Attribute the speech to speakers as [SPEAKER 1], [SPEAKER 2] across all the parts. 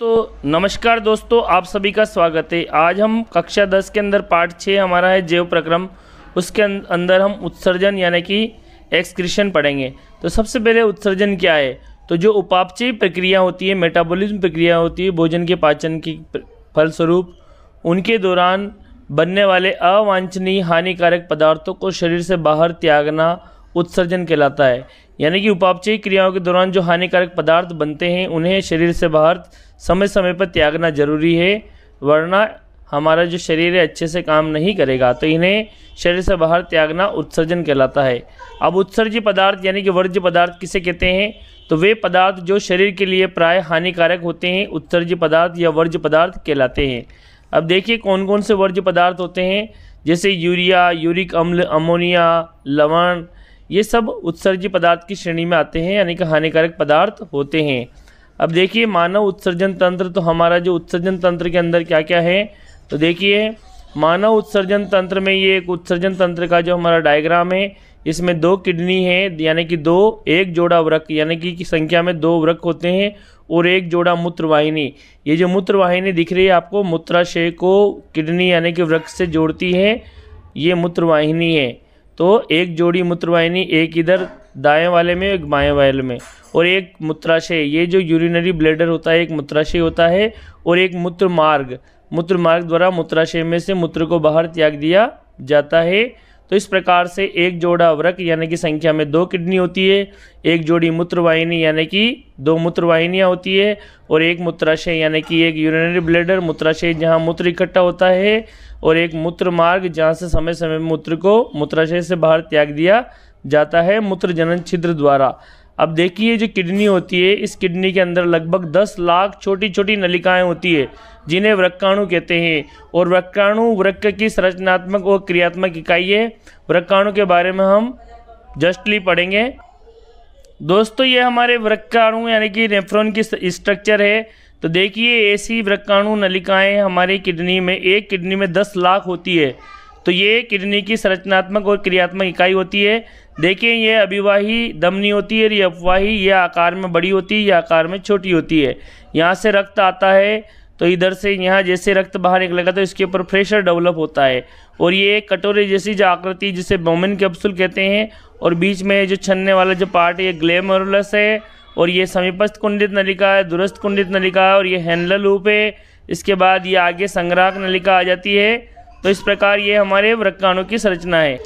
[SPEAKER 1] तो नमस्कार दोस्तों आप सभी का स्वागत है आज हम कक्षा दस के अंदर पार्ट छः हमारा है जैव प्रक्रम उसके अं-, अंदर हम उत्सर्जन यानी कि एक्सक्रीशन पढ़ेंगे तो सबसे पहले उत्सर्जन क्या है तो जो उपापचय प्रक्रिया होती है मेटाबॉलिज्म प्रक्रिया होती है भोजन के पाचन की फलस्वरूप उनके दौरान बनने वाले अवांछनीय हानिकारक पदार्थों को शरीर से बाहर त्यागना उत्सर्जन कहलाता है यानी कि उपापचय क्रियाओं के दौरान जो हानिकारक पदार्थ बनते हैं उन्हें शरीर से बाहर समय समय पर त्यागना जरूरी है वरना हमारा जो शरीर है अच्छे से काम नहीं करेगा तो इन्हें शरीर से बाहर त्यागना उत्सर्जन कहलाता है अब उत्सर्जी पदार्थ यानी कि वर्ज्य पदार्थ किसे कहते हैं तो वे पदार्थ जो शरीर के लिए प्राय हानिकारक होते हैं उत्सर्जी पदार्थ या वर्ज्य पदार्थ कहलाते हैं अब देखिए कौन कौन से वर्ज्य पदार्थ होते हैं जैसे यूरिया यूरिक अम्ल अमोनिया लवण ये सब उत्सर्जी पदार्थ की श्रेणी में आते हैं यानी कि हानिकारक पदार्थ होते हैं अब देखिए मानव उत्सर्जन तंत्र तो हमारा जो उत्सर्जन तंत्र के अंदर क्या क्या है तो देखिए मानव उत्सर्जन तंत्र में ये एक उत्सर्जन तंत्र का जो हमारा डायग्राम है इसमें दो किडनी है यानी कि दो एक जोड़ा वृक यानी कि संख्या में दो वृक होते हैं और एक जोड़ा मूत्रवाहिनी ये जो मूत्रवाहिनी दिख रही है आपको मूत्राशय को किडनी यानी कि वृक्ष से जोड़ती है ये मूत्रवाहिनी है तो एक जोड़ी मूत्रवाहिनी एक इधर दाएं वाले में एक बाएं वाले में और एक मूत्राशय ये जो यूरिनरी ब्लेडर होता है एक मूत्राशय होता है और एक मूत्र मार्ग मूत्र मार्ग द्वारा मूत्राशय में से मूत्र को बाहर त्याग दिया जाता है तो इस प्रकार से एक जोड़ा व्रक यानी कि संख्या में दो किडनी होती है एक जोड़ी मूत्रवाहिनी यानी कि दो मूत्रवाहिनियाँ होती है और एक मूत्राशय यानी कि एक यूरिनरी ब्लेडर मूत्राशय जहाँ मूत्र इकट्ठा होता है और एक मूत्र मार्ग जहाँ से समय समय मूत्र को मूत्राशय से बाहर त्याग दिया जाता है मूत्र जनन छिद्र द्वारा अब देखिए जो किडनी होती है इस किडनी के अंदर लगभग 10 लाख छोटी छोटी नलिकाएं होती है जिन्हें वृक्काणु कहते हैं और वृक्काणु वृक्क की संरचनात्मक और क्रियात्मक इकाई है वृक्काणु के बारे में हम जस्टली पढ़ेंगे दोस्तों ये हमारे वृक्काणु यानी कि नेफ्रोन की स्ट्रक्चर है तो देखिए ऐसी वृक्काणु नलिकाएँ हमारी किडनी में एक किडनी में दस लाख होती है तो ये किडनी की संरचनात्मक और क्रियात्मक इकाई होती है देखिए ये अभिवाही दमनी होती है ये अपवाही यह आकार में बड़ी होती है यह आकार में छोटी होती है यहाँ से रक्त आता है तो इधर से यहाँ जैसे रक्त बाहर निकलेगा तो इसके ऊपर प्रेशर डेवलप होता है और ये एक कटोरे जैसी जो आकृति जिसे बोमिन कैप्सूल कहते हैं और बीच में जो छनने वाला जो पार्ट है ये ग्लेमोरलस है और ये समीपस्थ कुंडित नलिका है दुरस्थ कुंडित नलिका है और ये हैंडल लूप है इसके बाद ये आगे संग्राहक नलिका आ जाती है तो इस प्रकार ये हमारे वृक्काणु की संरचना है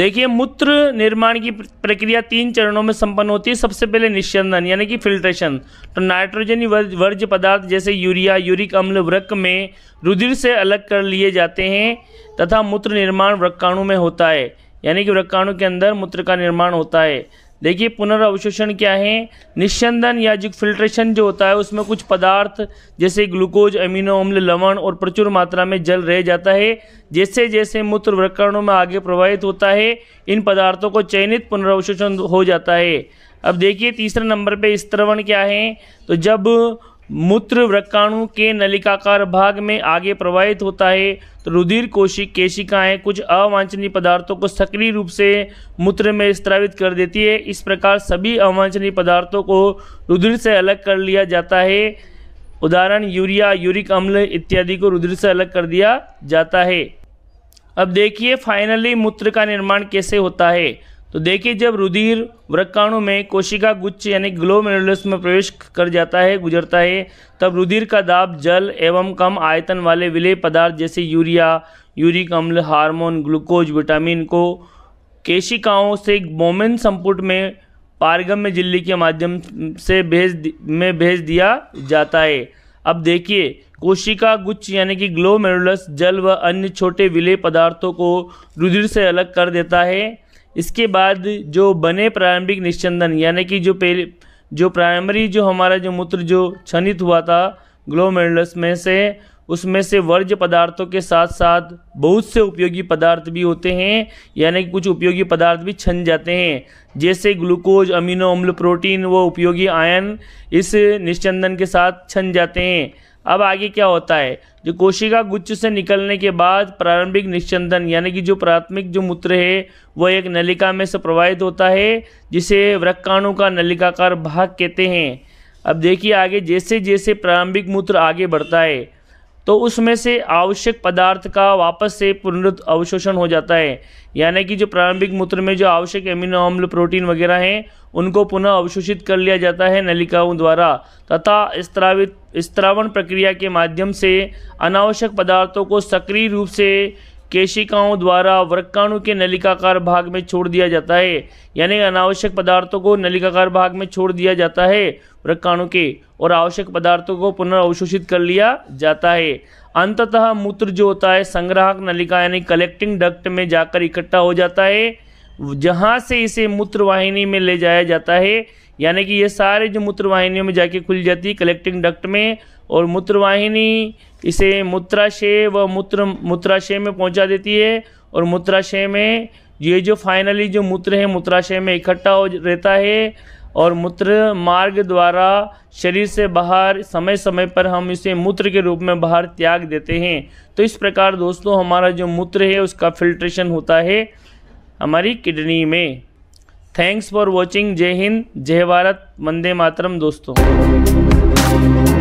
[SPEAKER 1] देखिए मूत्र निर्माण की प्रक्रिया तीन चरणों में संपन्न होती है सबसे पहले निश्चंदन यानी कि फिल्ट्रेशन तो नाइट्रोजन वर्ज पदार्थ जैसे यूरिया यूरिक अम्ल वृक्क में रुधिर से अलग कर लिए जाते हैं तथा मूत्र निर्माण वृक्काणु में होता है यानी कि वृक्काणु के अंदर मूत्र का निर्माण होता है देखिए पुनर्वशोषण क्या है निश्चंदन या जो फिल्ट्रेशन जो होता है उसमें कुछ पदार्थ जैसे ग्लूकोज अमीनो अम्ल लवण और प्रचुर मात्रा में जल रह जाता है जैसे जैसे मूत्र व्रकरणों में आगे प्रवाहित होता है इन पदार्थों को चयनित पुनर्वशोषण हो जाता है अब देखिए तीसरे नंबर पे स्त्रवण क्या है तो जब मूत्र वृक्काणु के नलिकाकार भाग में आगे प्रवाहित होता है तो रुधिर कोशिक केशिकाएं कुछ अवांछनीय पदार्थों को सक्रिय रूप से मूत्र में स्त्रावित कर देती है इस प्रकार सभी अवांछनीय पदार्थों को रुधिर से अलग कर लिया जाता है उदाहरण यूरिया यूरिक अम्ल इत्यादि को रुधिर से अलग कर दिया जाता है अब देखिए फाइनली मूत्र का निर्माण कैसे होता है तो देखिए जब रुधिर वृक्काणु में कोशिका गुच्छ यानी ग्लोमेरुलस में प्रवेश कर जाता है गुजरता है तब रुधिर का दाब जल एवं कम आयतन वाले विलय पदार्थ जैसे यूरिया यूरिक अम्ल हार्मोन ग्लूकोज विटामिन को केशिकाओं से बोमेन संपुट में पारगम्य झिल्ली के माध्यम से भेज में भेज दिया जाता है अब देखिए कोशिका गुच्छ यानी कि ग्लोमेरुलस जल व अन्य छोटे विलय पदार्थों को रुधिर से अलग कर देता है इसके बाद जो बने प्रारंभिक निश्चंदन यानी कि जो पहले जो प्राइमरी जो हमारा जो मूत्र जो क्षणित हुआ था ग्लोमेरुलस में से उसमें से वर्ज पदार्थों के साथ साथ बहुत से उपयोगी पदार्थ भी होते हैं यानी कि कुछ उपयोगी पदार्थ भी छन जाते हैं जैसे ग्लूकोज अमीनो अम्ल प्रोटीन व उपयोगी आयन इस निश्चंदन के साथ छन जाते हैं अब आगे क्या होता है जो कोशिका गुच्छ से निकलने के बाद प्रारंभिक निश्चंदन यानी कि जो प्राथमिक जो मूत्र है वह एक नलिका में से प्रवाहित होता है जिसे वृक्काणु का नलिकाकार भाग कहते हैं अब देखिए आगे जैसे जैसे प्रारंभिक मूत्र आगे बढ़ता है तो उसमें से आवश्यक पदार्थ का वापस से पुनरुत अवशोषण हो जाता है यानी कि जो प्रारंभिक मूत्र में जो आवश्यक एमिनो अम्ल प्रोटीन वगैरह हैं उनको पुनः अवशोषित कर लिया जाता है नलिकाओं द्वारा तथा स्त्रावित स्त्रावण प्रक्रिया के माध्यम से अनावश्यक पदार्थों को सक्रिय रूप से केशिकाओं द्वारा वृक्काणु के नलिकाकार भाग में छोड़ दिया जाता है यानी अनावश्यक पदार्थों को नलिकाकार भाग में छोड़ दिया जाता है वृक्काणु के और आवश्यक पदार्थों को पुनर्वशोषित कर लिया जाता है अंततः मूत्र जो होता है संग्राहक नलिका यानी कलेक्टिंग डक्ट में जाकर इकट्ठा हो जाता है जहाँ से इसे मूत्रवाहिनी में ले जाया जाता है यानी कि ये सारे जो मूत्रवाहिनियों में जाके खुल जाती है कलेक्टिंग डक्ट में और मूत्रवाहिनी इसे मूत्राशय व मूत्र मूत्राशय में पहुंचा देती है और मूत्राशय में ये जो फाइनली जो मूत्र है मूत्राशय में इकट्ठा हो रहता है और मूत्र मार्ग द्वारा शरीर से बाहर समय समय पर हम इसे मूत्र के रूप में बाहर त्याग देते हैं तो इस प्रकार दोस्तों हमारा जो मूत्र है उसका फिल्ट्रेशन होता है हमारी किडनी में थैंक्स फॉर वॉचिंग जय हिंद जय भारत वंदे मातरम दोस्तों